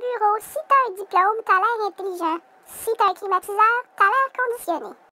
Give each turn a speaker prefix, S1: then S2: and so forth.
S1: bureau si t'as un diplôme, t'as l'air intelligent. Si t'as un climatiseur, t'as l'air conditionné.